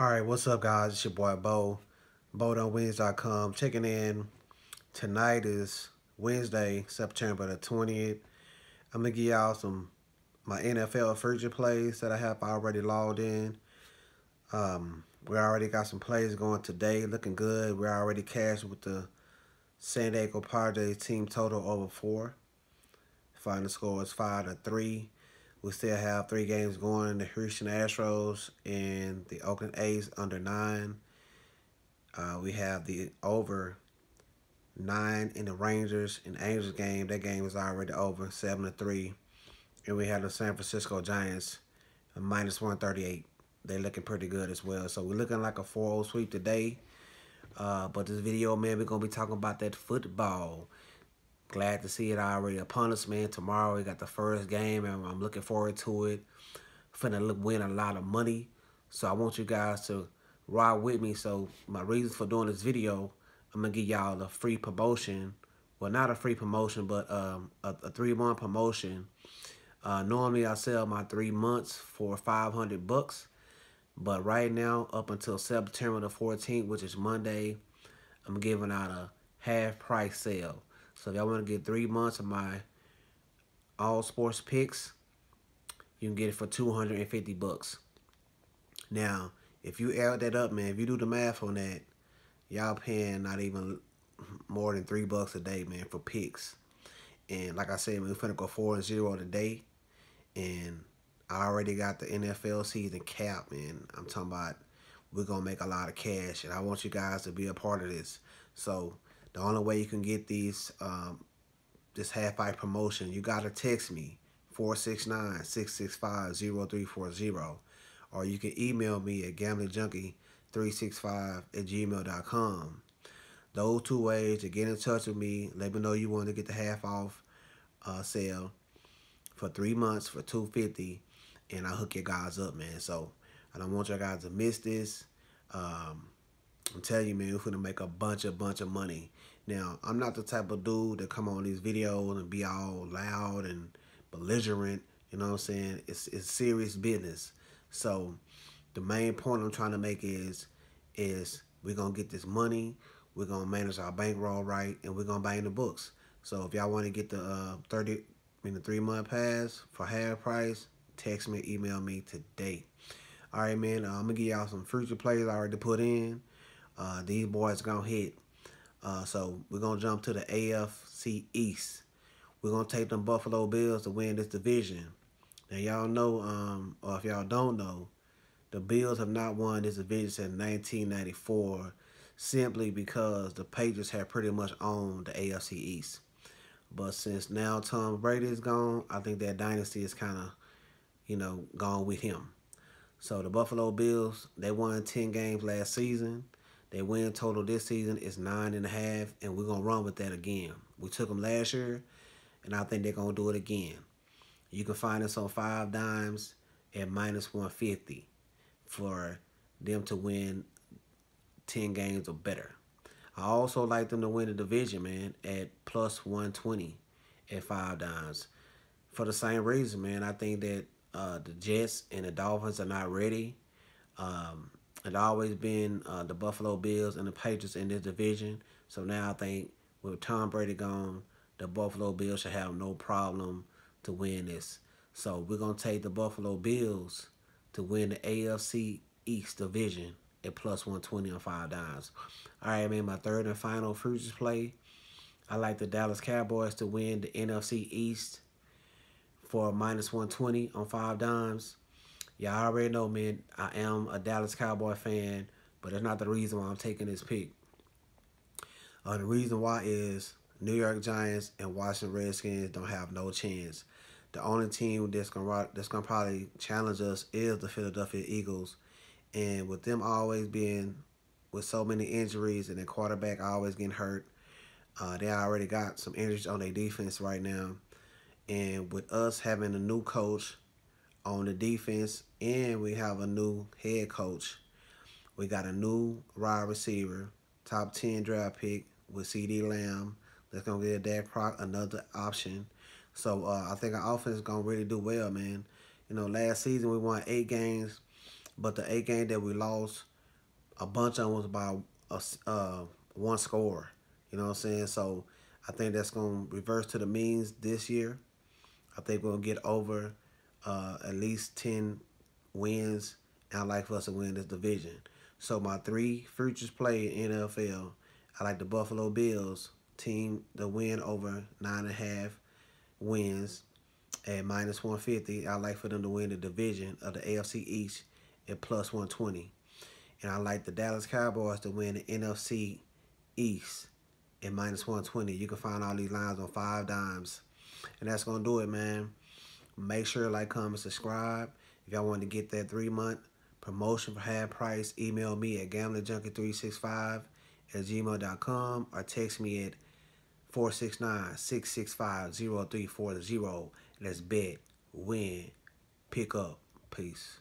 All right, what's up, guys? It's your boy Bo, BoDonWins.com. Checking in. Tonight is Wednesday, September the 20th. I'm going to give y'all some my NFL future plays that I have already logged in. Um, we already got some plays going today, looking good. We're already cashed with the San Diego Padres team total over four. Final score is five to three. We still have three games going. The Houston Astros and the Oakland A's under nine. Uh, we have the over nine in the Rangers and Angels game. That game is already over, seven to three. And we have the San Francisco Giants minus 138. They're looking pretty good as well. So we're looking like a 4-0 sweep today. Uh, but this video, man, we're going to be talking about that football glad to see it already upon us, man. Tomorrow we got the first game, and I'm looking forward to it. Finna win a lot of money. So I want you guys to ride with me. So my reasons for doing this video, I'm going to give y'all a free promotion. Well, not a free promotion, but um, a, a three-month promotion. Uh, normally, I sell my three months for 500 bucks. But right now, up until September the 14th, which is Monday, I'm giving out a half price sale. So if y'all want to get three months of my all sports picks, you can get it for 250 bucks. Now, if you add that up, man, if you do the math on that, y'all paying not even more than three bucks a day, man, for picks. And like I said, we're finna go four and zero today. And I already got the NFL season cap, man. I'm talking about we're gonna make a lot of cash, and I want you guys to be a part of this. So the only way you can get these um, this half off promotion, you gotta text me 469-665-0340 or you can email me at gamblingjunkie365 at gmail.com. Those two ways to get in touch with me, let me know you want to get the half off uh, sale for three months for 250 and I hook your guys up, man. So I don't want your guys to miss this. Um, I'm telling you, man, you're gonna make a bunch, a bunch of money. Now, I'm not the type of dude to come on these videos and be all loud and belligerent. You know what I'm saying? It's it's serious business. So, the main point I'm trying to make is, is we're gonna get this money. We're gonna manage our bankroll right, and we're gonna buy in the books. So, if y'all want to get the uh, 30, I mean the three month pass for half price, text me, email me today. All right, man. Uh, I'm gonna give y'all some future plays I already put in. Uh, these boys gonna hit. Uh, so we're gonna jump to the AFC East. We're gonna take them Buffalo Bills to win this division. Now y'all know, um, or if y'all don't know, the Bills have not won this division since 1994, simply because the Patriots have pretty much owned the AFC East. But since now Tom Brady is gone, I think that dynasty is kind of, you know, gone with him. So the Buffalo Bills, they won 10 games last season. Their win total this season is nine and a half, and we're going to run with that again. We took them last year, and I think they're going to do it again. You can find us on five dimes at minus 150 for them to win 10 games or better. I also like them to win the division, man, at plus 120 at five dimes. For the same reason, man, I think that uh, the Jets and the Dolphins are not ready. Um, it always been uh, the Buffalo Bills and the Patriots in this division. So now I think with Tom Brady gone, the Buffalo Bills should have no problem to win this. So we're going to take the Buffalo Bills to win the AFC East division at plus 120 on five dimes. All right, man, my third and final futures play. I like the Dallas Cowboys to win the NFC East for minus 120 on five dimes. Y'all already know, man, I am a Dallas Cowboy fan, but that's not the reason why I'm taking this pick. Uh, the reason why is New York Giants and Washington Redskins don't have no chance. The only team that's gonna that's gonna probably challenge us is the Philadelphia Eagles, and with them always being with so many injuries and their quarterback always getting hurt, uh, they already got some injuries on their defense right now, and with us having a new coach on the defense, and we have a new head coach. We got a new wide receiver, top 10 draft pick with CD Lamb. That's going to give Dak Proc another option. So uh, I think our offense is going to really do well, man. You know, last season we won eight games, but the eight games that we lost, a bunch of them was by a, uh, one score. You know what I'm saying? So I think that's going to reverse to the means this year. I think we will get over uh, at least 10 wins. I like for us to win this division. So my three futures play in NFL, I like the Buffalo Bills team to win over nine and a half wins at minus 150. I like for them to win the division of the AFC East at plus 120. And I like the Dallas Cowboys to win the NFC East at minus 120. You can find all these lines on five dimes. And that's going to do it, man. Make sure to like, comment, subscribe. If y'all want to get that three-month promotion for half price, email me at gamblerjunkie365 at gmail.com or text me at 469-665-0340. Let's bet, win, pick up. Peace.